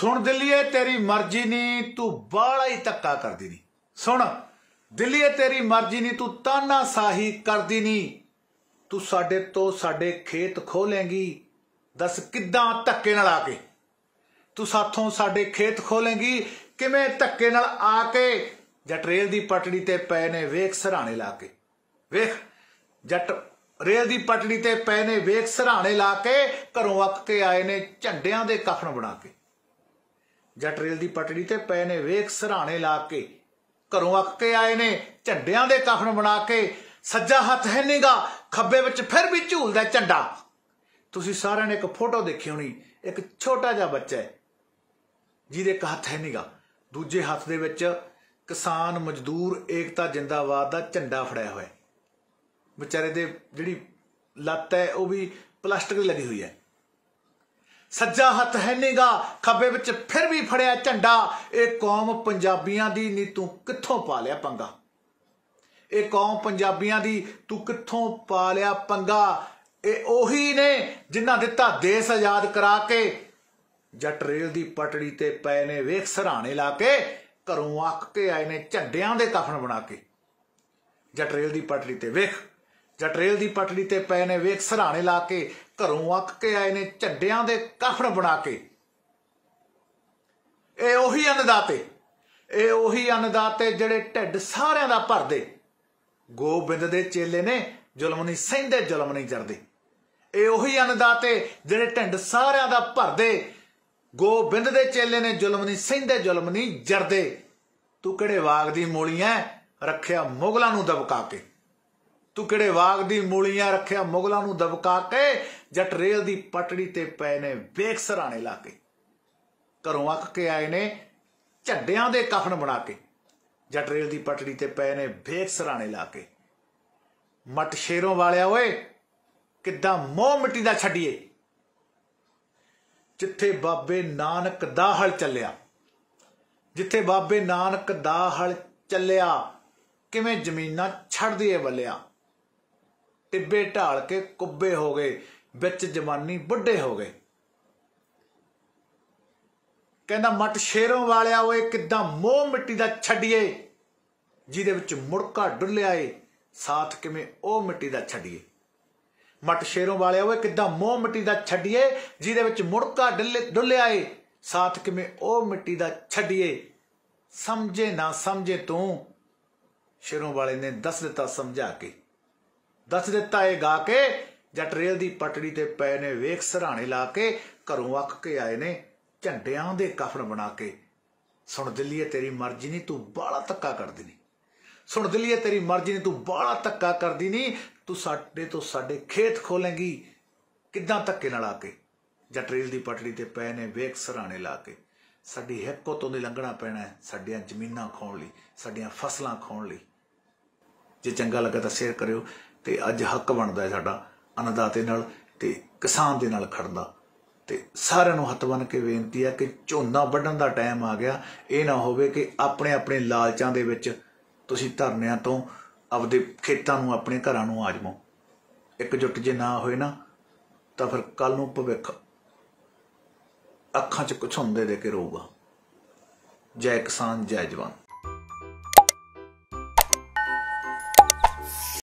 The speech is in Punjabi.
ਸੁਣ ਦਿੱਲੀਏ ਤੇਰੀ ਮਰਜ਼ੀ ਨਹੀਂ ਤੂੰ ਬਾਲਾ ਹੀ ਤੱਕਾ ਕਰਦੀ ਨਹੀਂ ਸੁਣ ਦਿੱਲੀਏ ਤੇਰੀ ਮਰਜ਼ੀ ਨਹੀਂ ਤੂੰ ਤਾਨਾ ਸਾਹੀ ਕਰਦੀ ਨਹੀਂ ਤੂੰ ਸਾਡੇ ਤੋਂ ਸਾਡੇ ਖੇਤ ਖੋ ਲੇਂਗੀ ਦੱਸ ਕਿੱਦਾਂ ਧੱਕੇ ਨਾਲ ਆ ਕੇ ਤੂੰ ਸਾਥੋਂ ਸਾਡੇ ਖੇਤ ਖੋ ਲੇਂਗੀ ਕਿਵੇਂ ਧੱਕੇ ਨਾਲ ਆ ਕੇ ਜੱਟ ਰੇਲ ਦੀ ਪਟੜੀ ਤੇ ਪਏ ਨੇ ਵੇਖ ਸਰਾਣੇ ਲਾ ਕੇ ਵੇਖ ਜੱਟ ਰੇਲ ਦੀ ਪਟੜੀ ਤੇ ਪਏ ਨੇ ਵੇਖ ਸਰਾਣੇ ਲਾ ਕੇ ਘਰੋਂ ਅੱਕ ਕੇ ਆਏ ਨੇ ਝੰਡਿਆਂ ਦੇ ਕਫਨ ਬਣਾ ਕੇ ਜੱਟ ਰੇਲ ਦੀ ਪਟੜੀ ਤੇ ਪਏ ਨੇ ਵੇਖ ਸਰਾਣੇ ਲਾ ਕੇ ਘਰੋਂ ਅੱਕ ਕੇ ਆਏ ਨੇ ਝੰਡਿਆਂ ਦੇ ਕਫਨ ਬਣਾ ਕੇ ਸੱਜਾ ਹੱਥ ਹੈ ਨਿਗਾ ਖੱਬੇ ਵਿੱਚ ਫਿਰ ਵੀ ਝੂਲਦਾ ਝੰਡਾ ਤੁਸੀਂ ਸਾਰਿਆਂ ਨੇ ਇੱਕ ਫੋਟੋ ਦੇਖੀ ਹੋਣੀ ਇੱਕ ਛੋਟਾ ਜਿਹਾ ਬੱਚਾ ਹੈ ਜਿਹਦੇ ਇੱਕ ਹੱਥ ਹੈ ਨਿਗਾ ਦੂਜੇ ਹੱਥ ਦੇ ਵਿੱਚ ਕਿਸਾਨ ਮਜ਼ਦੂਰ ਏਕਤਾ ਜਿੰਦਾਬਾਦ ਦਾ ਝੰਡਾ ਫੜਿਆ ਹੋਇਆ ਵਿਚਾਰੇ ਦੇ ਜਿਹੜੀ ਲੱਤ ਹੈ ਉਹ ਵੀ ਪਲਾਸਟਿਕ ਦੀ ਲੱਗੀ ਹੋਈ ਹੈ ਸੱਜਾ ਹੱਥ ਹੈ ਨੀਗਾ ਖੱਬੇ ਵਿੱਚ ਫਿਰ ਵੀ ਫੜਿਆ ਝੰਡਾ ਇਹ ਕੌਮ ਪੰਜਾਬੀਆਂ ਦੀ ਨਹੀਂ ਤੂੰ ਕਿੱਥੋਂ ਪਾ ਲਿਆ ਪੰਗਾ ਇਹ ਕੌਮ ਪੰਜਾਬੀਆਂ ਦੀ ਤੂੰ ਕਿੱਥੋਂ ਪਾ ਲਿਆ ਪੰਗਾ ਇਹ ਉਹੀ ਨੇ ਜਿਨ੍ਹਾਂ ਦਿੱਤਾ ਦੇਸ਼ ਆਜ਼ਾਦ ਕਰਾ ਕੇ ਜੱਟ ਰੇਲ ਦੀ ਪਟੜੀ ਤੇ ਪਏ ਨੇ ਵੇਖ ਸਰਾਣੇ ਲਾ ਕੇ ਘਰੋਂ ਅੱਕ ਕੇ ਆਏ ਨੇ ਝੰਡਿਆਂ ਦੇ ਕਫਨ ਬਣਾ ਕੇ ਜੱਟ ਰੇਲ ਦੀ ਪਟੜੀ ਤੇ ਵੇਖ ਜਾਂ ਟ੍ਰੇਲ ਦੀ ਪਟੜੀ ਤੇ ਪਏ ਨੇ ਵੇਖ ਸਰਾਣੇ ਲਾ ਕੇ ਘਰੋਂ ਅੱਕ ਕੇ ਆਏ ਨੇ ਛੱਡਿਆਂ ਦੇ ਕਫਨ ਬਣਾ ਕੇ ਇਹ ਉਹੀ ਅੰਨਦਾਤੇ ਇਹ ਉਹੀ ਅੰਨਦਾਤੇ ਜਿਹੜੇ ਢਿੱਡ ਸਾਰਿਆਂ ਦਾ ਭਰਦੇ ਗੋਬਿੰਦ ਦੇ ਚੇਲੇ ਨੇ ਜ਼ੁਲਮ ਨਹੀਂ ਸਹਿੰਦੇ ਜ਼ੁਲਮ ਨਹੀਂ ਜਰਦੇ ਇਹ ਉਹੀ ਅੰਨਦਾਤੇ ਜਿਹੜੇ ਢਿੱਡ ਸਾਰਿਆਂ ਦਾ ਭਰਦੇ ਗੋਬਿੰਦ ਦੇ ਚੇਲੇ ਨੇ ਜ਼ੁਲਮ ਨਹੀਂ ਸਹਿੰਦੇ ਜ਼ੁਲਮ ਨਹੀਂ ਜਰਦੇ ਤੂੰ ਕਿਹੜੇ ਵਾਗ ਦੀ ਮੋਲੀ ਐ ਰੱਖਿਆ ਮੁਗਲਾਂ ਨੂੰ ਦਬਕਾ ਕੇ ਤੂੰ ਕਿਹੜੇ ਵਾਗ ਦੀ ਮੂਲੀਆਂ ਰੱਖਿਆ ਮੁਗਲਾਂ ਨੂੰ ਦਬਕਾ ਕੇ ਜੱਟ ਰੇਲ ਦੀ ਪਟੜੀ ਤੇ ਪਏ ਨੇ ਵੇਖ ਸਰਾਣੇ ਲਾ ਕੇ ਘਰੋਂ ਅੱਕ ਕੇ ਆਏ ਨੇ ਝੱਡਿਆਂ ਦੇ ਕਫਨ ਬਣਾ ਕੇ ਜੱਟ ਰੇਲ ਦੀ ਪਟੜੀ ਤੇ ਪਏ ਨੇ ਵੇਖ ਸਰਾਣੇ ਲਾ ਕੇ ਮਟ ਸ਼ੇਰੋਂ ਵਾਲਿਆ ਓਏ ਕਿੱਦਾਂ ਮੋਹ ਮਿੱਟੀ ਦਾ ਛੱਡੀਏ ਜਿੱਥੇ ਬਾਬੇ ਨਾਨਕ ਦਾ ਹਲ ਚੱਲਿਆ ਜਿੱਥੇ ਬਾਬੇ ਨਾਨਕ ਦਾ ਹਲ ਚੱਲਿਆ ਕਿਵੇਂ ਜ਼ਮੀਨਾਂ ਛੱਡ ਏ ਬੱਲਿਆ ਟਿੱਬੇ ਢਾਲ ਕੇ ਕੁੱਬੇ ਹੋ ਗਏ ਵਿੱਚ ਜਵਾਨੀ ਬੁੱਢੇ ਹੋ ਗਏ ਕਹਿੰਦਾ ਮਟ ਸ਼ੇਰੋਂ ਵਾਲਿਆ ਓਏ ਕਿੱਦਾਂ ਮੋਹ ਮਿੱਟੀ ਦਾ ਛੱਡੀਏ ਜਿਹਦੇ ਵਿੱਚ ਮੁੜਕਾ ਡੁੱਲਿਆ ਏ ਸਾਥ ਕਿਵੇਂ ਉਹ ਮਿੱਟੀ ਦਾ ਛੱਡੀਏ ਮਟ ਸ਼ੇਰੋਂ ਵਾਲਿਆ ਓਏ ਕਿੱਦਾਂ ਮੋਹ ਮਿੱਟੀ ਦਾ ਛੱਡੀਏ ਜਿਹਦੇ ਵਿੱਚ ਮੁੜਕਾ ਡੁੱਲਿਆ ਏ ਸਾਥ ਕਿਵੇਂ ਉਹ ਮਿੱਟੀ ਦਾ ਛੱਡੀਏ ਸਮਝੇ ਨਾ ਸਮਝੇ ਤੂੰ ਸ਼ੇਰੋਂ ਵਾਲੇ ਨੇ ਦੱਸ ਦਿੱਤਾ ਸਮਝਾ ਕੇ ਦੱਸ ਦਿੱਤਾ ਇਹ ਗਾ ਕੇ ਜੱਟ ਰੇਲ ਦੀ ਪਟੜੀ ਤੇ ਪਏ ਨੇ ਵੇਖ ਸਰਾਣੇ ਲਾ ਕੇ ਘਰੋਂ ਅੱਕ ਕੇ ਆਏ ਨੇ ਝੰਡਿਆਂ ਦੇ ਕਫਨ ਬਣਾ ਕੇ ਸੁਣ ਦਿੱਲੀਏ ਤੇਰੀ ਮਰਜ਼ੀ ਨਹੀਂ ਤੂੰ ਬਾਲਾ ਤੱਕਾ ਕਰਦੀ ਨਹੀਂ ਸੁਣ ਦਿੱਲੀਏ ਤੇਰੀ ਮਰਜ਼ੀ ਨਹੀਂ ਤੂੰ ਬਾਲਾ ਤੱਕਾ ਕਰਦੀ ਨਹੀਂ ਤੂੰ ਸਾਡੇ ਤੋਂ ਸਾਡੇ ਖੇਤ ਖੋਲੇਂਗੀ ਕਿੱਦਾਂ ਤੱਕੇ ਨਾਲ ਆ ਕੇ ਜੱਟ ਰੇਲ ਦੀ ਪਟੜੀ ਤੇ ਪਏ ਨੇ ਵੇਖ ਸਰਾਣੇ ਲਾ ਕੇ ਸਾਡੀ ਹੱਕੋ ਤੋਂ ਦੇ ਲੰਘਣਾ ਪੈਣਾ ਹੈ ਸਾਡੀਆਂ ਜ਼ਮੀਨਾਂ ਖਾਣ ਲਈ ਸਾਡੀਆਂ ਫਸਲਾਂ ਖਾਣ ਲਈ ਜੇ ਚੰਗਾ ਲੱਗਾ ਤਾਂ ਸ਼ੇਅਰ ਕਰਿਓ ਤੇ ਅੱਜ ਹੱਕ ਬਣਦਾ ਹੈ ਸਾਡਾ ਅਨਦਾਤੇ ਨਾਲ ਤੇ ਕਿਸਾਨ ਦੇ ਨਾਲ ਖੜਦਾ ਤੇ ਸਾਰਿਆਂ ਨੂੰ ਹੱਥ ਬੰਨ ਕੇ ਬੇਨਤੀ ਹੈ ਕਿ ਝੋਨਾ ਵੱਢਣ ਦਾ ਟਾਈਮ ਆ ਗਿਆ ਇਹ ਨਾ ਹੋਵੇ ਕਿ ਆਪਣੇ ਆਪਣੇ ਲਾਲਚਾਂ ਦੇ ਵਿੱਚ ਤੁਸੀਂ ਧਰਨਿਆਂ ਤੋਂ ਆਪਦੇ ਖੇਤਾਂ ਨੂੰ ਆਪਣੇ ਘਰਾਂ ਨੂੰ ਆਜਮੋ ਇਕਜੁੱਟ ਜੇ ਨਾ ਹੋਏ ਨਾ ਤਾਂ ਫਿਰ ਕੱਲ ਨੂੰ ਭਵਿੱਖ ਅੱਖਾਂ 'ਚ ਕੁਛ ਹੁੰਦੇ ਦੇ ਕੇ ਰਹੂਗਾ ਜੈ ਕਿਸਾਨ ਜੈ ਜਵਾਨ